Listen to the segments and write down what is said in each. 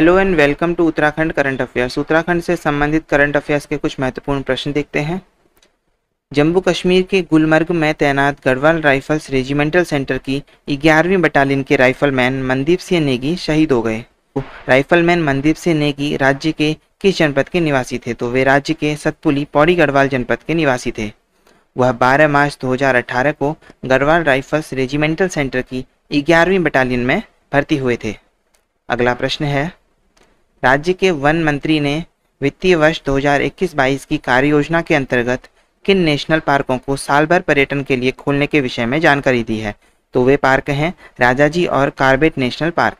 hello and welcome to Uttarakhand current affairs Uttarakhand से संबंधित current affairs के कुछ महत्वपूर्ण प्रश्न देखते हैं जम्मू कश्मीर के गुलमर्ग में तैनात गढ़वाल राइफल्स रेजिमेंटल सेंटर की ग्यारहवीं बटालियन के राइफलमैन मनदीप सिंह नेगी शहीद हो गए राइफलमैन मनदीप सिंह नेगी राज्य के किस जनपद के निवासी थे तो वे राज्य के सतपुली पौड़ी गढ़वाल जनपद के निवासी थे वह बारह मार्च दो को गढ़वाल राइफल्स रेजिमेंटल सेंटर की ग्यारहवीं बटालियन में भर्ती हुए थे अगला प्रश्न है राज्य के वन मंत्री ने वित्तीय वर्ष 2021-22 की कार्य योजना के अंतर्गत किन नेशनल पार्कों को साल भर पर्यटन के लिए खोलने के विषय में जानकारी दी है तो वे पार्क हैं जी और कार्बेट नेशनल पार्क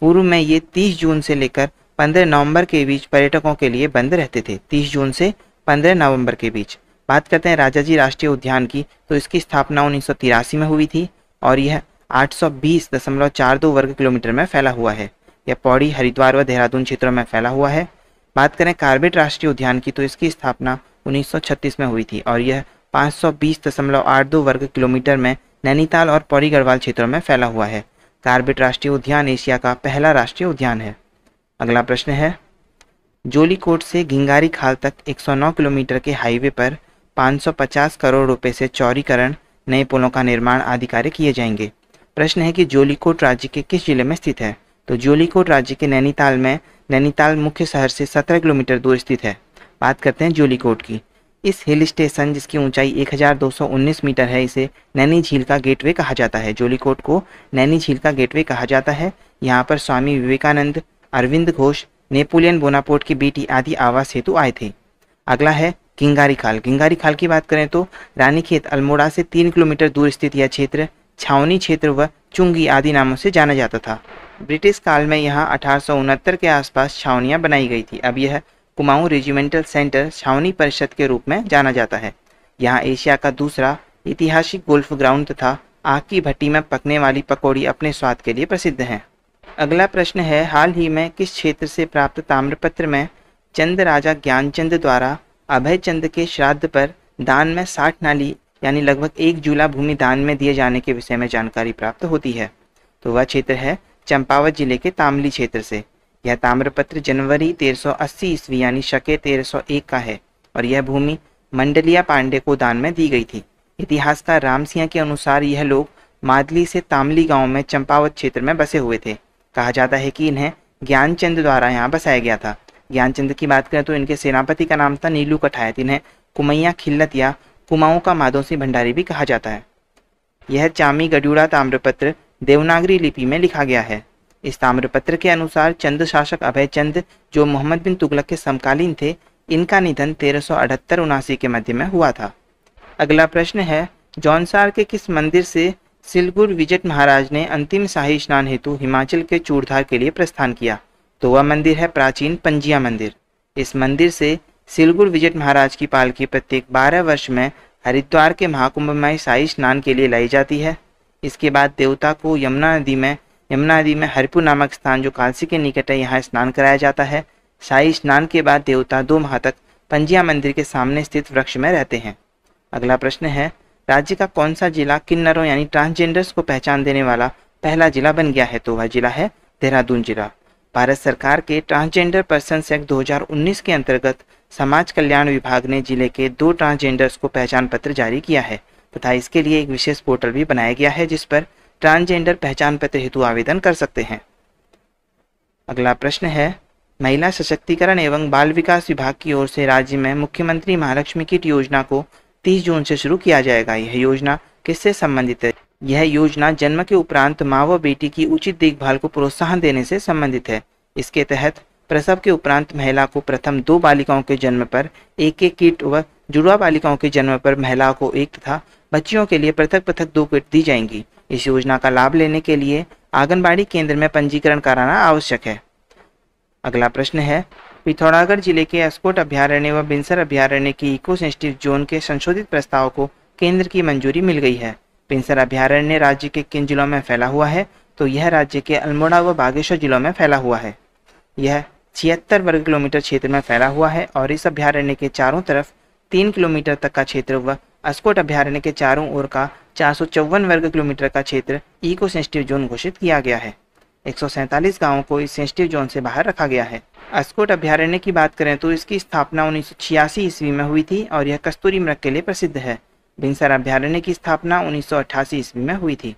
पूर्व में ये 30 जून से लेकर 15 नवंबर के बीच पर्यटकों के लिए बंद रहते थे 30 जून से 15 नवंबर के बीच बात करते हैं राजा जी राष्ट्रीय उद्यान की तो इसकी स्थापना उन्नीस में हुई थी और यह आठ वर्ग किलोमीटर में फैला हुआ है यह पौड़ी हरिद्वार व देहरादून क्षेत्रों में फैला हुआ है बात करें कार्बेट राष्ट्रीय उद्यान की तो इसकी स्थापना 1936 में हुई थी और यह 520.82 वर्ग किलोमीटर में नैनीताल और पौड़ी गढ़वाल क्षेत्रों में फैला हुआ है कार्बेट राष्ट्रीय उद्यान एशिया का पहला राष्ट्रीय उद्यान है अगला प्रश्न है जोलीकोट से घिंगारी खाल तक 109 किलोमीटर के हाईवे पर 550 करोड़ रुपए से चौरीकरण नए पुलों का निर्माण आदि कार्य किए जाएंगे प्रश्न है कि जोलीकोट राज्य के किस जिले में स्थित है तो जोलीकोट राज्य के नैनीताल में नैनीताल मुख्य शहर से 17 किलोमीटर दूर स्थित है बात करते हैं जोलीकोट की इस हिल स्टेशन जिसकी ऊंचाई 1219 मीटर है इसे नैनी झील का गेटवे कहा जाता है जोलीकोट को नैनी झील का गेटवे कहा जाता है यहाँ पर स्वामी विवेकानंद अरविंद घोष नेपोलियन बोनापोर्ट की बेटी आदि आवास हेतु आए थे अगला है किंगारी खाल किंगारी खाल की बात करें तो रानीखेत अल्मोड़ा से तीन किलोमीटर दूर स्थित यह क्षेत्र छावनी क्षेत्र व चुंगी आदि नामों से जाना जाता था ब्रिटिश काल में यहाँ अठारह के आसपास छावनियाँ बनाई गई थी अब यह कुमाऊँ रेजिमेंटल सेंटर छावनी परिषद के रूप में जाना जाता है यहाँ एशिया का दूसरा ऐतिहासिक गोल्फ ग्राउंड तथा आग की भट्टी में पकने वाली पकौड़ी अपने स्वाद के लिए प्रसिद्ध हैं अगला प्रश्न है हाल ही में किस क्षेत्र से प्राप्त ताम्रपत्र में चंद राजा ज्ञानचंद द्वारा अभय चंद के श्राद्ध पर दान में साठ नाली यानी लगभग एक जूला भूमि दान में दिए जाने के विषय में जानकारी प्राप्त होती है तो वह क्षेत्र है चंपावत जिले के तामली क्षेत्र से यह ताम्रपत्र जनवरी 1380 ईस्वी यानी शके 1301 का है और यह भूमि मंडलिया पांडे को दान में दी गई थी इतिहासकार राम सिंह के अनुसार यह लोग मादली से तामली गांव में चंपावत क्षेत्र में बसे हुए थे कहा जाता है कि इन्हें ज्ञानचंद द्वारा यहाँ बसाया गया था ज्ञानचंद की बात करें तो इनके सेनापति का नाम था नीलू कठायत इन्हें कुमैया खिल्लत या कुमाऊँ का माधोसी भंडारी भी कहा जाता है यह चामी गड्यूड़ा ताम्रपत्र देवनागरी लिपि में लिखा गया है इस ताम्रपत्र के अनुसार चंद शासक अभय चंद जो मोहम्मद बिन तुगलक के समकालीन थे इनका निधन तेरह सौ अठहत्तर उनासी के मध्य में हुआ था अगला प्रश्न है जौनसार के किस मंदिर से सिलगुर विजट महाराज ने अंतिम शाही स्नान हेतु हिमाचल के चूड़धार के लिए प्रस्थान किया तो वह मंदिर है प्राचीन पंजिया मंदिर इस मंदिर से सिलगुर विजट महाराज की पालकी प्रत्येक बारह वर्ष में हरिद्वार के महाकुंभ में शाही स्नान के लिए लाई जाती है इसके बाद देवता को यमुना नदी में यमुना नदी में हरिपुर नामक स्थान जो कांसी के निकट है यहाँ स्नान कराया जाता है शाही स्नान के बाद देवता दो माह तक पंजिया मंदिर के सामने स्थित वृक्ष में रहते हैं अगला प्रश्न है राज्य का कौन सा जिला किन्नरों यानी ट्रांसजेंडर्स को पहचान देने वाला पहला जिला बन गया है तो वह जिला है देहरादून जिला भारत सरकार के ट्रांसजेंडर पर्सन एक्ट दो के अंतर्गत समाज कल्याण विभाग ने जिले के दो ट्रांसजेंडर्स को पहचान पत्र जारी किया है तथा इसके लिए एक विशेष पोर्टल भी बनाया गया है जिस पर ट्रांसजेंडर पहचान पत्र हेतु आवेदन कर सकते हैं अगला प्रश्न है महिला सशक्तिकरण एवं बाल विकास विभाग की ओर से राज्य में मुख्यमंत्री महालक्ष्मी किट योजना को 30 जून से शुरू किया जाएगा यह योजना किससे संबंधित है यह योजना जन्म के उपरांत माँ व बेटी की उचित देखभाल को प्रोत्साहन देने से संबंधित है इसके तहत प्रसव के उपरांत महिला को प्रथम दो बालिकाओं के जन्म पर एक एक किट व जुड़वा बालिकाओं के जन्म पर महिला को एक तथा बच्चियों के लिए पृथक पृथक दो किट दी जाएंगी इस योजना का लाभ लेने के लिए आंगनबाड़ी केंद्र में पंजीकरण कराना आवश्यक है अगला प्रश्न है पिथौरागढ़ जिले के एस्कोट अभ्यारण्य व बिंसर अभ्यारण्य की इको सेंसिटिव जोन के संशोधित प्रस्ताव को केंद्र की मंजूरी मिल गई है बिंसर अभ्यारण्य राज्य के किन जिलों में फैला हुआ है तो यह राज्य के अल्मोड़ा व बागेश्वर जिलों में फैला हुआ है यह छिहत्तर वर्ग किलोमीटर क्षेत्र में फैला हुआ है और इस अभ्यारण्य के चारों तरफ तीन किलोमीटर तक का क्षेत्र व अस्कोट अभ्यारण्य के चारों ओर का चार वर्ग किलोमीटर का क्षेत्र इको सेंसिटिव जोन घोषित किया गया है एक गांवों को इस सेंसिटिव जोन से बाहर रखा गया है अस्कोट अभ्यारण्य की बात करें तो इसकी स्थापना उन्नीस ईस्वी में हुई थी और यह कस्तूरी मृग के लिए प्रसिद्ध है भिंसर अभ्यारण्य की स्थापना उन्नीस ईस्वी में हुई थी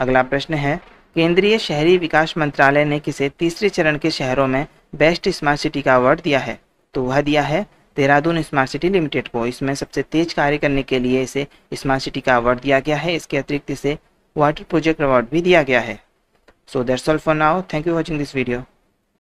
अगला प्रश्न है केंद्रीय शहरी विकास मंत्रालय ने किसे तीसरे चरण के शहरों में बेस्ट स्मार्ट सिटी का अवार्ड दिया है तो वह दिया है देहरादून स्मार्ट सिटी लिमिटेड को इसमें सबसे तेज कार्य करने के लिए इसे स्मार्ट सिटी का अवार्ड दिया गया है इसके अतिरिक्त इसे वाटर प्रोजेक्ट अवार्ड भी दिया गया है so that's all for now thank you watching this video